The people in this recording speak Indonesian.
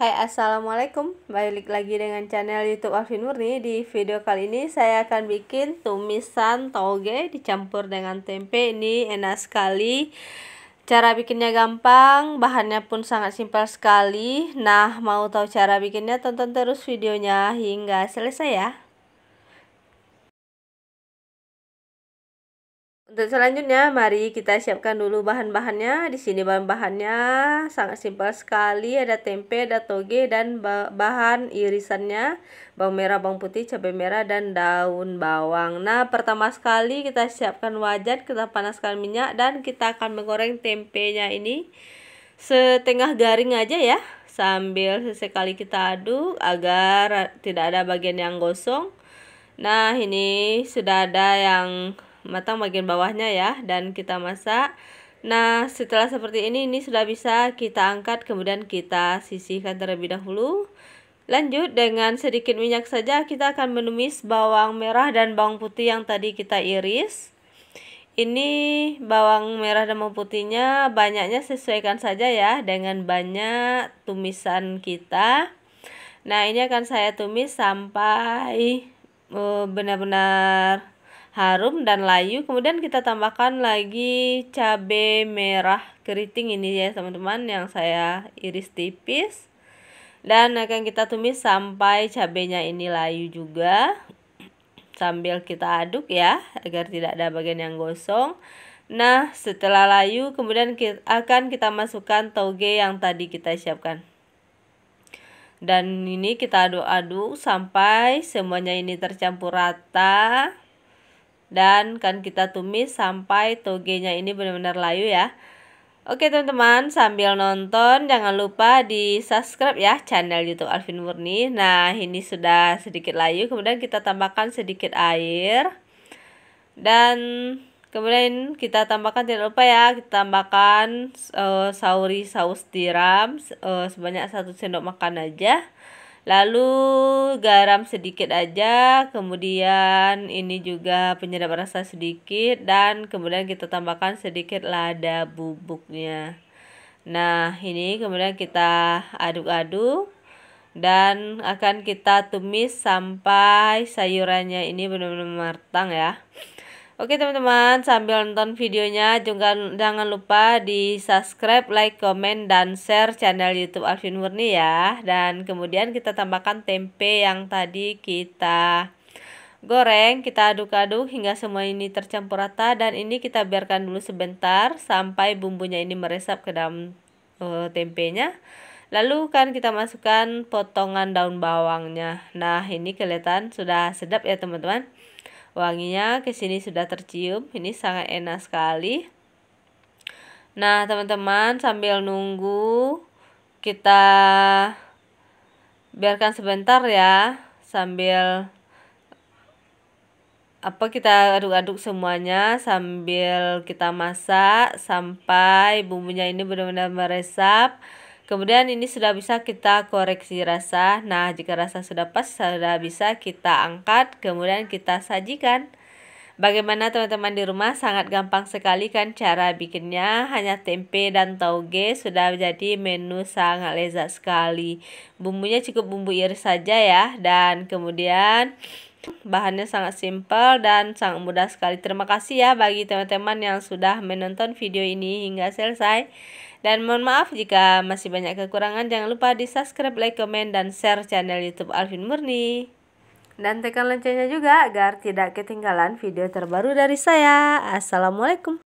Hai assalamualaikum balik lagi dengan channel youtube Alvin Murni di video kali ini saya akan bikin tumisan toge dicampur dengan tempe ini enak sekali cara bikinnya gampang bahannya pun sangat simpel sekali nah mau tahu cara bikinnya tonton terus videonya hingga selesai ya Untuk selanjutnya, mari kita siapkan dulu bahan-bahannya. Di sini bahan-bahannya sangat simpel sekali. Ada tempe, ada toge, dan bahan irisannya. Bawang merah, bawang putih, cabai merah, dan daun bawang. Nah, pertama sekali kita siapkan wajan, kita panaskan minyak, dan kita akan menggoreng tempenya ini setengah garing aja ya. Sambil sesekali kita aduk agar tidak ada bagian yang gosong. Nah, ini sudah ada yang matang bagian bawahnya ya dan kita masak Nah setelah seperti ini ini sudah bisa kita angkat kemudian kita sisihkan terlebih dahulu Lanjut dengan sedikit minyak saja kita akan menumis bawang merah dan bawang putih yang tadi kita iris Ini bawang merah dan bawang putihnya banyaknya sesuaikan saja ya dengan banyak tumisan kita Nah ini akan saya tumis sampai eh, benar-benar uh, harum dan layu kemudian kita tambahkan lagi cabe merah keriting ini ya teman-teman yang saya iris tipis dan akan kita tumis sampai cabenya ini layu juga sambil kita aduk ya agar tidak ada bagian yang gosong nah setelah layu kemudian kita, akan kita masukkan toge yang tadi kita siapkan dan ini kita aduk-aduk sampai semuanya ini tercampur rata dan kan kita tumis sampai togenya ini benar-benar layu ya Oke teman-teman sambil nonton jangan lupa di subscribe ya channel youtube Alvin Murni Nah ini sudah sedikit layu kemudian kita tambahkan sedikit air Dan kemudian kita tambahkan tidak lupa ya kita tambahkan uh, sauri saus tiram uh, sebanyak satu sendok makan aja lalu garam sedikit aja kemudian ini juga penyedap rasa sedikit dan kemudian kita tambahkan sedikit lada bubuknya nah ini kemudian kita aduk-aduk dan akan kita tumis sampai sayurannya ini benar-benar matang ya Oke teman-teman, sambil nonton videonya jangan jangan lupa di subscribe, like, komen dan share channel YouTube Alvin Murni ya. Dan kemudian kita tambahkan tempe yang tadi kita goreng, kita aduk-aduk hingga semua ini tercampur rata dan ini kita biarkan dulu sebentar sampai bumbunya ini meresap ke dalam uh, tempenya. Lalu kan kita masukkan potongan daun bawangnya. Nah, ini kelihatan sudah sedap ya, teman-teman. Wanginya ke sini sudah tercium. Ini sangat enak sekali. Nah, teman-teman, sambil nunggu kita biarkan sebentar ya sambil apa kita aduk-aduk semuanya sambil kita masak sampai bumbunya ini benar-benar meresap. Kemudian ini sudah bisa kita koreksi rasa. Nah, jika rasa sudah pas, sudah bisa kita angkat, kemudian kita sajikan. Bagaimana teman-teman di rumah? Sangat gampang sekali kan cara bikinnya. Hanya tempe dan tauge sudah jadi menu sangat lezat sekali. Bumbunya cukup bumbu iris saja ya. Dan kemudian Bahannya sangat simpel dan sangat mudah sekali. Terima kasih ya bagi teman-teman yang sudah menonton video ini hingga selesai. Dan mohon maaf jika masih banyak kekurangan. Jangan lupa di subscribe, like, komen, dan share channel YouTube Alvin Murni. Dan tekan loncengnya juga agar tidak ketinggalan video terbaru dari saya. Assalamualaikum.